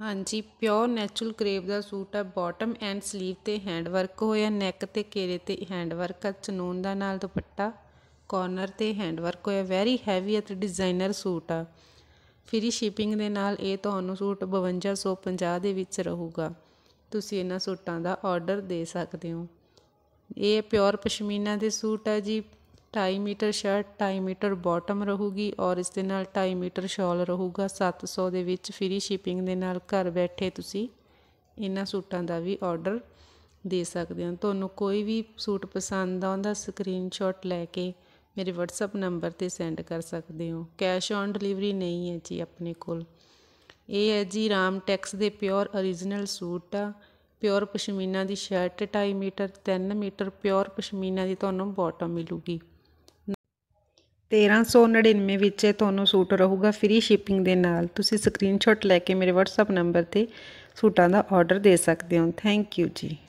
ਹਾਂਜੀ pure natural crepe ਦਾ suit ਹੈ ਬਾਟਮ ਐਂਡ 슬ੀਵ ਤੇ ਹੈਂਡ ਵਰਕ ਹੋਇਆ ਨੈਕ ਤੇ ਕੇਰੇ ਤੇ ਹੈਂਡ ਵਰਕ ਹੈ ਚਨੂਨ ਦਾ ਨਾਲ ਦੁਪੱਟਾ ਕਾਰਨਰ ਤੇ ਹੈਂਡ ਵਰਕ ਹੋਇਆ ਵੈਰੀ ਹੈਵੀ ਅਤੇ ਡਿਜ਼ਾਈਨਰ ਸੂਟ ਆ ਫ੍ਰੀ ਸ਼ਿਪਿੰਗ ਦੇ ਨਾਲ ਇਹ ਤੁਹਾਨੂੰ ਸੂਟ 5250 ਦੇ ਵਿੱਚ ਰਹੂਗਾ ਤੁਸੀਂ ਇਹਨਾਂ ਸੂਟਾਂ ਦਾ ਆਰਡਰ ਦੇ ਸਕਦੇ ਹੋ ਇਹ ਪਿਓਰ ਪਸ਼ਮੀਨਾ ਦੇ ਸੂਟ ਆ ਜੀ 2 ਮੀਟਰ ਸ਼ਰਟ 2 ਮੀਟਰ ਬਾਟਮ ਰਹੂਗੀ ਔਰ ਇਸ ਦੇ ਨਾਲ 2 ਮੀਟਰ ਸ਼ਾਲ ਰਹੂਗਾ 700 ਦੇ ਵਿੱਚ ਫ੍ਰੀ ਸ਼ਿਪਿੰਗ ਦੇ ਨਾਲ ਘਰ ਬੈਠੇ ਤੁਸੀਂ ਇਹਨਾਂ ਸੂਟਾਂ ਦਾ ਵੀ ਆਰਡਰ ਦੇ ਸਕਦੇ ਹੋ ਤੁਹਾਨੂੰ ਕੋਈ ਵੀ ਸੂਟ ਪਸੰਦ ਆਉਂਦਾ ਸਕਰੀਨਸ਼ਾਟ ਲੈ ਕੇ ਮੇਰੇ WhatsApp ਨੰਬਰ ਤੇ ਸੈਂਡ ਕਰ ਸਕਦੇ ਹੋ ਕੈਸ਼ ਔਨ ਡਿਲੀਵਰੀ ਨਹੀਂ ਹੈ ਜੀ ਆਪਣੇ ਕੋਲ ਇਹ ਹੈ ਜੀ ਰਾਮ ਟੈਕਸ ਦੇ ਪਿਓਰ origignal ਸੂਟ ਆ ਪਿਓਰ ਪਸ਼ਮੀਨਾ ਦੀ shirt 2.5 metre 3 metre pure pashmina ਦੀ ਤੁਹਾਨੂੰ ਬਾਟਮ ਮਿਲੂਗੀ 1399 ਵਿੱਚ ਇਹ ਤੁਹਾਨੂੰ ਸੂਟ ਰਹੂਗਾ ਫ੍ਰੀ ਸ਼ਿਪਿੰਗ ਦੇ ਨਾਲ ਤੁਸੀਂ ਸਕਰੀਨਸ਼ਾਟ ਲੈ ਕੇ ਮੇਰੇ WhatsApp ਨੰਬਰ ਤੇ ਸੂਟਾਂ ਦਾ ਆਰਡਰ ਦੇ ਸਕਦੇ ਹੋ ਥੈਂਕ ਯੂ ਜੀ